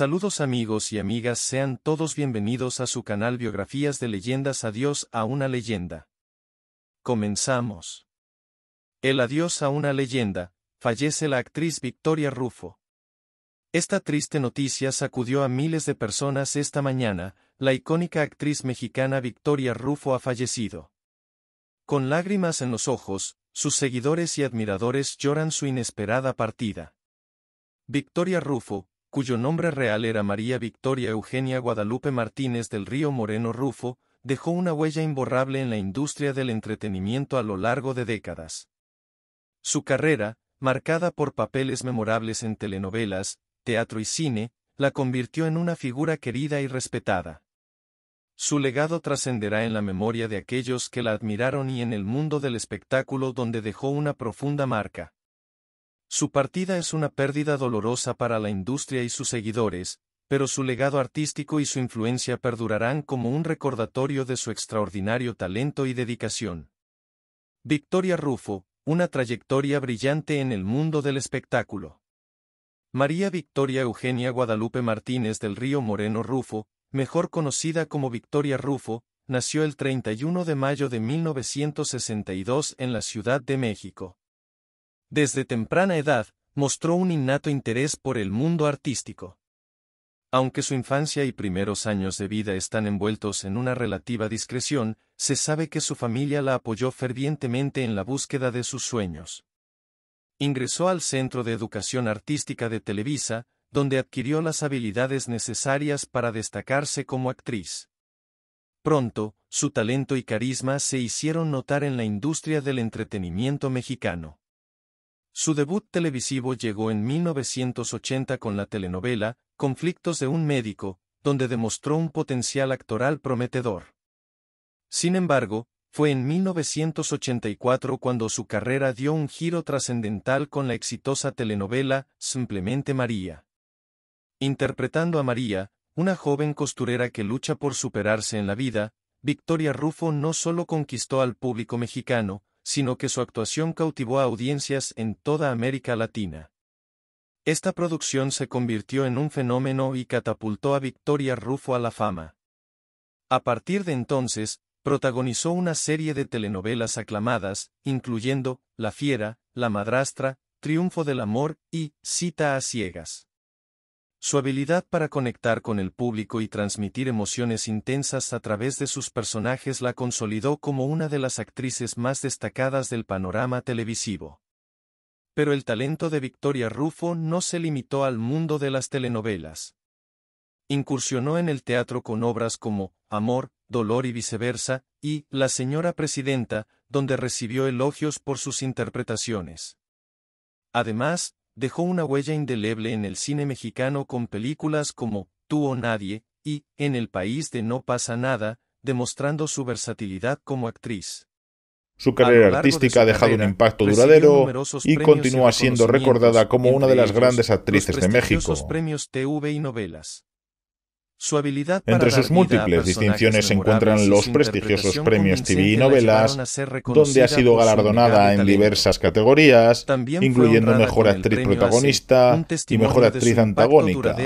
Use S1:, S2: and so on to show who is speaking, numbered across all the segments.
S1: Saludos amigos y amigas, sean todos bienvenidos a su canal Biografías de Leyendas Adiós a una leyenda. Comenzamos. El adiós a una leyenda, fallece la actriz Victoria Rufo. Esta triste noticia sacudió a miles de personas esta mañana, la icónica actriz mexicana Victoria Rufo ha fallecido. Con lágrimas en los ojos, sus seguidores y admiradores lloran su inesperada partida. Victoria Rufo, cuyo nombre real era María Victoria Eugenia Guadalupe Martínez del Río Moreno Rufo, dejó una huella imborrable en la industria del entretenimiento a lo largo de décadas. Su carrera, marcada por papeles memorables en telenovelas, teatro y cine, la convirtió en una figura querida y respetada. Su legado trascenderá en la memoria de aquellos que la admiraron y en el mundo del espectáculo donde dejó una profunda marca. Su partida es una pérdida dolorosa para la industria y sus seguidores, pero su legado artístico y su influencia perdurarán como un recordatorio de su extraordinario talento y dedicación. Victoria Rufo, una trayectoria brillante en el mundo del espectáculo. María Victoria Eugenia Guadalupe Martínez del Río Moreno Rufo, mejor conocida como Victoria Rufo, nació el 31 de mayo de 1962 en la Ciudad de México. Desde temprana edad, mostró un innato interés por el mundo artístico. Aunque su infancia y primeros años de vida están envueltos en una relativa discreción, se sabe que su familia la apoyó fervientemente en la búsqueda de sus sueños. Ingresó al Centro de Educación Artística de Televisa, donde adquirió las habilidades necesarias para destacarse como actriz. Pronto, su talento y carisma se hicieron notar en la industria del entretenimiento mexicano. Su debut televisivo llegó en 1980 con la telenovela Conflictos de un médico, donde demostró un potencial actoral prometedor. Sin embargo, fue en 1984 cuando su carrera dio un giro trascendental con la exitosa telenovela Simplemente María. Interpretando a María, una joven costurera que lucha por superarse en la vida, Victoria Rufo no solo conquistó al público mexicano, sino que su actuación cautivó a audiencias en toda América Latina. Esta producción se convirtió en un fenómeno y catapultó a Victoria Rufo a la fama. A partir de entonces, protagonizó una serie de telenovelas aclamadas, incluyendo La Fiera, La Madrastra, Triunfo del Amor y Cita a Ciegas. Su habilidad para conectar con el público y transmitir emociones intensas a través de sus personajes la consolidó como una de las actrices más destacadas del panorama televisivo. Pero el talento de Victoria Rufo no se limitó al mundo de las telenovelas. Incursionó en el teatro con obras como Amor, Dolor y viceversa, y La señora presidenta, donde recibió elogios por sus interpretaciones. Además, dejó una huella indeleble en el cine mexicano con películas como Tú o Nadie, y En el País de No pasa nada, demostrando su versatilidad como actriz. Su carrera artística ha dejado un impacto duradero y continúa siendo recordada como una de las grandes actrices de México. premios y novelas. Entre sus múltiples distinciones se encuentran los prestigiosos premios TV y novelas, donde ha sido galardonada en diversas categorías, incluyendo mejor actriz protagonista y mejor actriz antagónica.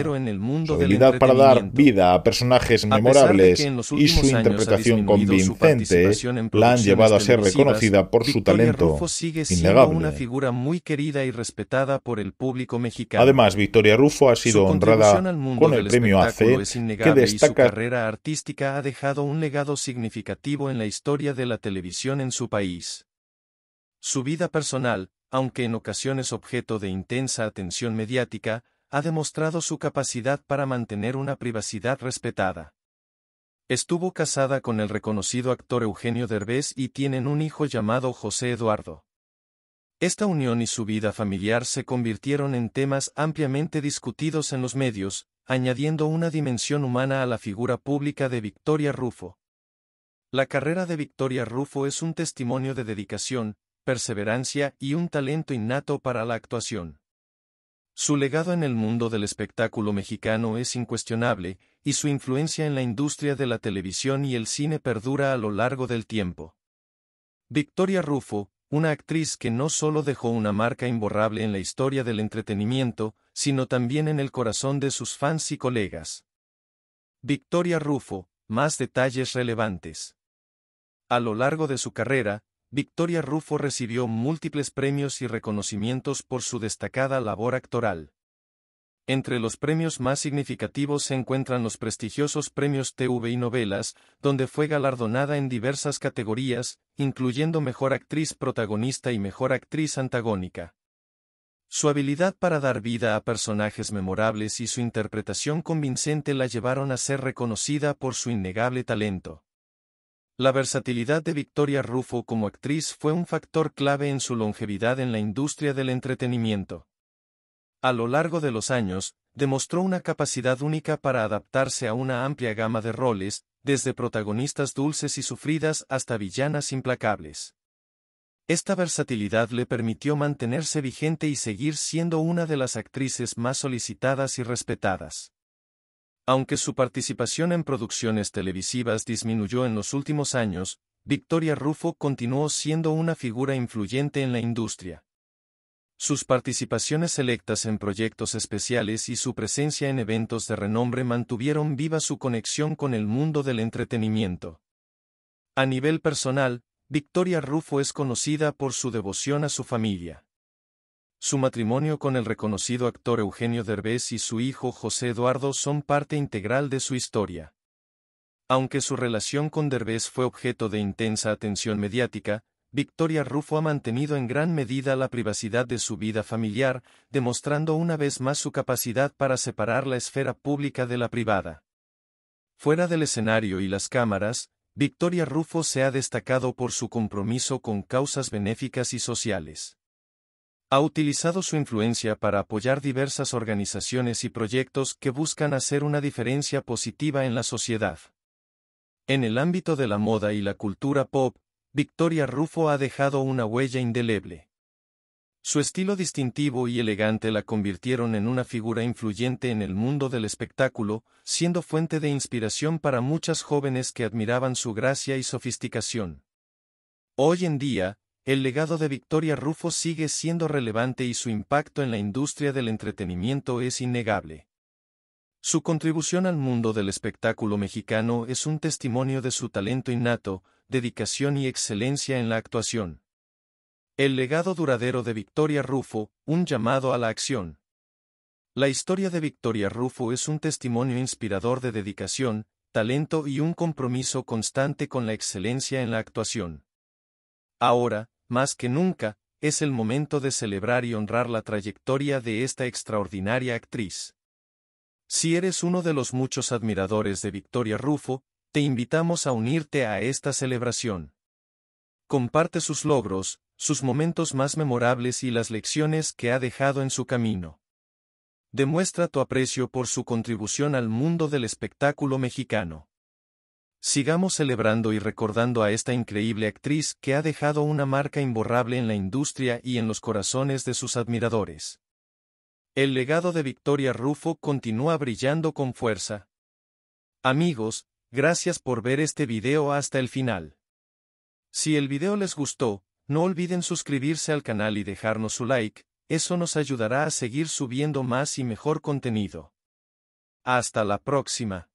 S1: Su habilidad para dar vida a personajes memorables y su interpretación convincente la han llevado a ser reconocida por su talento innegable. Además, Victoria Rufo ha sido honrada con el premio ACE y su carrera artística ha dejado un legado significativo en la historia de la televisión en su país. Su vida personal, aunque en ocasiones objeto de intensa atención mediática, ha demostrado su capacidad para mantener una privacidad respetada. Estuvo casada con el reconocido actor Eugenio Derbés y tienen un hijo llamado José Eduardo. Esta unión y su vida familiar se convirtieron en temas ampliamente discutidos en los medios, añadiendo una dimensión humana a la figura pública de Victoria Rufo. La carrera de Victoria Rufo es un testimonio de dedicación, perseverancia y un talento innato para la actuación. Su legado en el mundo del espectáculo mexicano es incuestionable, y su influencia en la industria de la televisión y el cine perdura a lo largo del tiempo. Victoria Rufo, una actriz que no solo dejó una marca imborrable en la historia del entretenimiento, sino también en el corazón de sus fans y colegas. Victoria Rufo, más detalles relevantes. A lo largo de su carrera, Victoria Rufo recibió múltiples premios y reconocimientos por su destacada labor actoral. Entre los premios más significativos se encuentran los prestigiosos premios TV y novelas, donde fue galardonada en diversas categorías, incluyendo Mejor Actriz Protagonista y Mejor Actriz Antagónica. Su habilidad para dar vida a personajes memorables y su interpretación convincente la llevaron a ser reconocida por su innegable talento. La versatilidad de Victoria Rufo como actriz fue un factor clave en su longevidad en la industria del entretenimiento a lo largo de los años, demostró una capacidad única para adaptarse a una amplia gama de roles, desde protagonistas dulces y sufridas hasta villanas implacables. Esta versatilidad le permitió mantenerse vigente y seguir siendo una de las actrices más solicitadas y respetadas. Aunque su participación en producciones televisivas disminuyó en los últimos años, Victoria Rufo continuó siendo una figura influyente en la industria. Sus participaciones selectas en proyectos especiales y su presencia en eventos de renombre mantuvieron viva su conexión con el mundo del entretenimiento. A nivel personal, Victoria Rufo es conocida por su devoción a su familia. Su matrimonio con el reconocido actor Eugenio Derbez y su hijo José Eduardo son parte integral de su historia. Aunque su relación con Derbez fue objeto de intensa atención mediática, Victoria Rufo ha mantenido en gran medida la privacidad de su vida familiar, demostrando una vez más su capacidad para separar la esfera pública de la privada. Fuera del escenario y las cámaras, Victoria Rufo se ha destacado por su compromiso con causas benéficas y sociales. Ha utilizado su influencia para apoyar diversas organizaciones y proyectos que buscan hacer una diferencia positiva en la sociedad. En el ámbito de la moda y la cultura pop, Victoria Rufo ha dejado una huella indeleble. Su estilo distintivo y elegante la convirtieron en una figura influyente en el mundo del espectáculo, siendo fuente de inspiración para muchas jóvenes que admiraban su gracia y sofisticación. Hoy en día, el legado de Victoria Rufo sigue siendo relevante y su impacto en la industria del entretenimiento es innegable. Su contribución al mundo del espectáculo mexicano es un testimonio de su talento innato, dedicación y excelencia en la actuación. El legado duradero de Victoria Rufo, un llamado a la acción. La historia de Victoria Rufo es un testimonio inspirador de dedicación, talento y un compromiso constante con la excelencia en la actuación. Ahora, más que nunca, es el momento de celebrar y honrar la trayectoria de esta extraordinaria actriz. Si eres uno de los muchos admiradores de Victoria Rufo, te invitamos a unirte a esta celebración. Comparte sus logros, sus momentos más memorables y las lecciones que ha dejado en su camino. Demuestra tu aprecio por su contribución al mundo del espectáculo mexicano. Sigamos celebrando y recordando a esta increíble actriz que ha dejado una marca imborrable en la industria y en los corazones de sus admiradores. El legado de Victoria Rufo continúa brillando con fuerza. Amigos, Gracias por ver este video hasta el final. Si el video les gustó, no olviden suscribirse al canal y dejarnos su like, eso nos ayudará a seguir subiendo más y mejor contenido. Hasta la próxima.